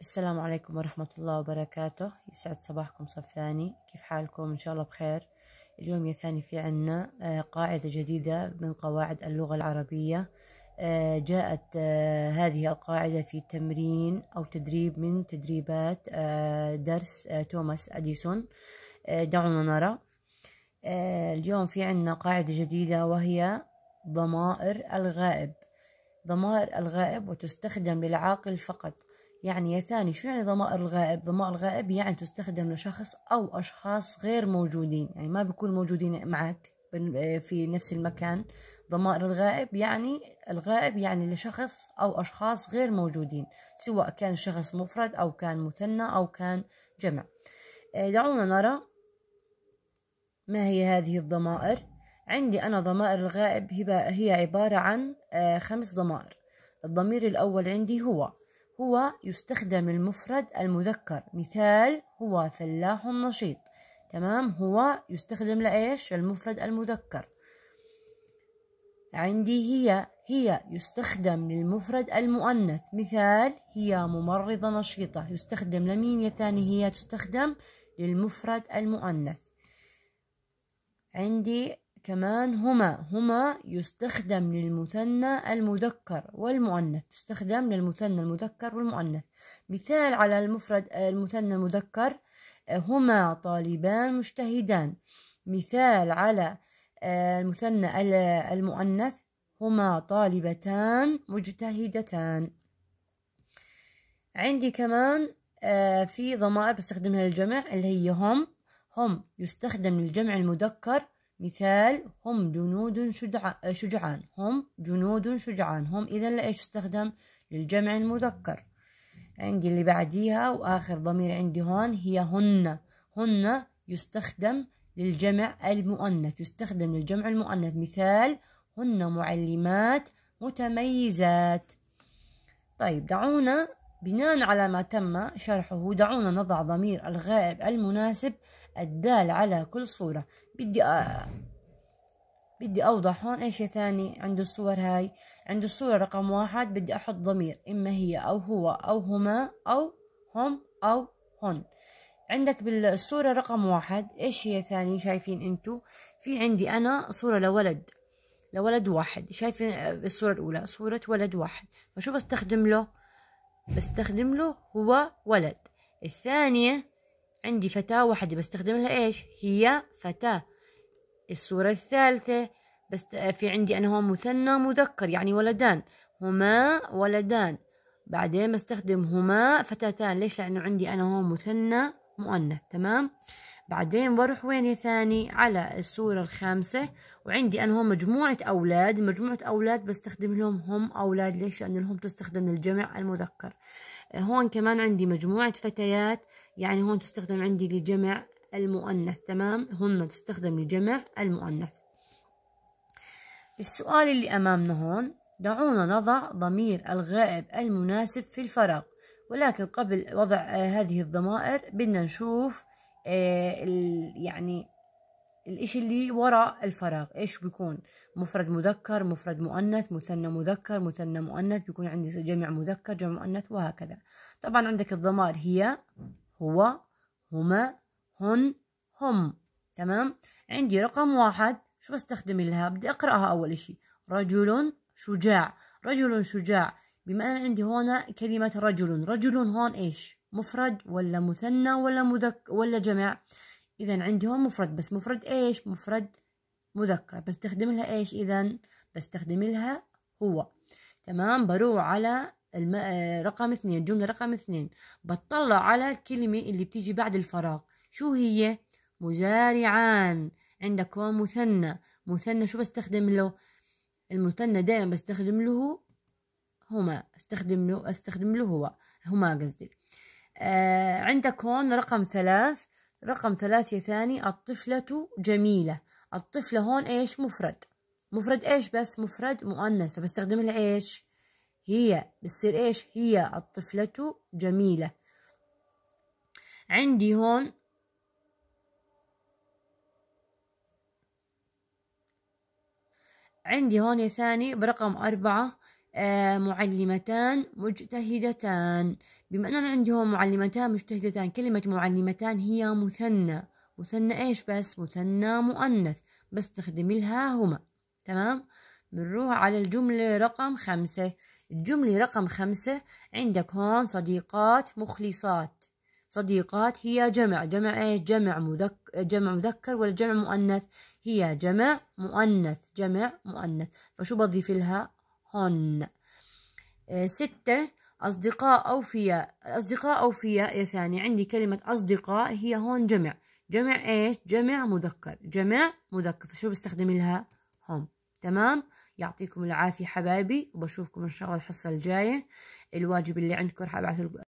السلام عليكم ورحمة الله وبركاته يسعد صباحكم صف ثاني كيف حالكم إن شاء الله بخير اليوم يا ثاني في عنا آه، قاعدة جديدة من قواعد اللغة العربية آه، جاءت آه، هذه القاعدة في تمرين أو تدريب من تدريبات درس توماس أديسون دعونا نرى اليوم في عنا قاعدة جديدة وهي ضمائر الغائب ضمائر الغائب وتستخدم للعاقل فقط يعني يا ثاني شو يعني ضمائر الغائب؟ ضمائر الغائب يعني تستخدم لشخص أو أشخاص غير موجودين يعني ما بيكون موجودين معك في نفس المكان ضمائر الغائب يعني الغائب يعني لشخص أو أشخاص غير موجودين سواء كان شخص مفرد أو كان مثنى أو كان جمع آه، دعونا نرى ما هي هذه الضمائر عندي أنا ضمائر الغائب هي عبارة عن آه، خمس ضمائر الضمير الأول عندي هو هو يستخدم المفرد المذكر مثال هو فلاح نشيط تمام هو يستخدم لإيش المفرد المذكر عندي هي هي يستخدم للمفرد المؤنث مثال هي ممرضة نشيطة يستخدم لمين يا ثاني هي تستخدم للمفرد المؤنث عندي كمان هما هما يستخدم للمثنى المذكر والمؤنث تستخدم للمثنى المذكر والمؤنث مثال على المفرد المثنى المذكر هما طالبان مجتهدان مثال على آه، المثنى المؤنث هما طالبتان مجتهدتان عندي كمان آه، في ضمائر بستخدمها للجمع اللي هي هم هم يستخدم للجمع المذكر مثال هم جنود شجعان هم جنود شجعان هم إذا لإيش استخدم للجمع المذكر عندي اللي بعديها وآخر ضمير عندي هون هي هن هن يستخدم للجمع المؤنث يستخدم للجمع المؤنث مثال هن معلمات متميزات طيب دعونا بناء على ما تم شرحه دعونا نضع ضمير الغائب المناسب الدال على كل صورة بدي أ... بدي أوضح هون أي شيء ثاني عند الصور هاي عند الصورة رقم واحد بدي أحط ضمير إما هي أو هو أو هما أو هم أو هن عندك بالصورة رقم واحد إيش هي ثاني شايفين أنتو في عندي أنا صورة لولد لولد واحد شايفين بالصورة الأولى صورة ولد واحد فشو بستخدم له بستخدم له هو ولد الثانية عندي فتاة واحدة بستخدم لها إيش هي فتاة الصورة الثالثة بس في عندي أنا هون مثنى مذكر يعني ولدان هما ولدان بعدين بستخدم هما فتاتان ليش لأنه عندي أنا هون مثنى مؤنث تمام بعدين بروح وين ثاني على الصورة الخامسة وعندي أنا هون مجموعة أولاد مجموعة أولاد بستخدم لهم هم أولاد ليش لأن لهم تستخدم للجمع المذكر هون كمان عندي مجموعة فتيات يعني هون تستخدم عندي لجمع المؤنث تمام هم تستخدم لجمع المؤنث السؤال اللي أمامنا هون دعونا نضع ضمير الغائب المناسب في الفراغ ولكن قبل وضع هذه الضمائر بدنا نشوف آه، يعني الإشي اللي وراء الفراغ إيش بيكون مفرد مذكر مفرد مؤنث مثنى مذكر مثنى مؤنث بيكون عندي جمع مذكر جمع مؤنث وهكذا طبعا عندك الضمائر هي هو هما هن هم تمام عندي رقم واحد شو بستخدم لها بدي أقرأها أول إشي رجل شجاع رجل شجاع بما أن عندي هون كلمة رجل رجل هون إيش مفرد ولا مثنى ولا مذك ولا جمع إذا عندهم مفرد بس مفرد إيش مفرد مذكر بستخدم لها إيش إذا بستخدم لها هو تمام بروح على الم... آه، رقم اثنين جملة رقم اثنين بطلع على الكلمة اللي بتيجي بعد الفراغ شو هي مزارعان عندك هو مثنى مثنى شو بستخدم له المثنى دائما بستخدم له هما استخدم له استخدم له هو هما قصدي آه عندك هون رقم ثلاث رقم ثلاث يا ثاني الطفلة جميلة الطفلة هون ايش مفرد مفرد ايش بس مفرد مؤنث فبستخدم لها ايش هي بتصير ايش هي الطفلة جميلة عندي هون عندي هون يا ثاني برقم أربعة آه، معلمتان مجتهدتان بما أن أنا عندي هون معلمتان مجتهدتان كلمة معلمتان هي مثنى مثنى إيش بس مثنى مؤنث بستخدمي لها هما تمام بنروح على الجملة رقم خمسة الجملة رقم خمسة عندك هون صديقات مخلصات صديقات هي جمع جمع ايش جمع مذك... جمع مذكر ولا جمع مؤنث هي جمع مؤنث جمع مؤنث فشو بضيف لها هن آه، ستة أصدقاء أوفياء أصدقاء أوفياء يا ثاني عندي كلمة أصدقاء هي هون جمع جمع إيش جمع مذكر جمع مذكر فشو بستخدم لها هم تمام يعطيكم العافية حبايبي وبشوفكم إن شاء الله الحصة الجاية الواجب اللي عندكم رح أبعثه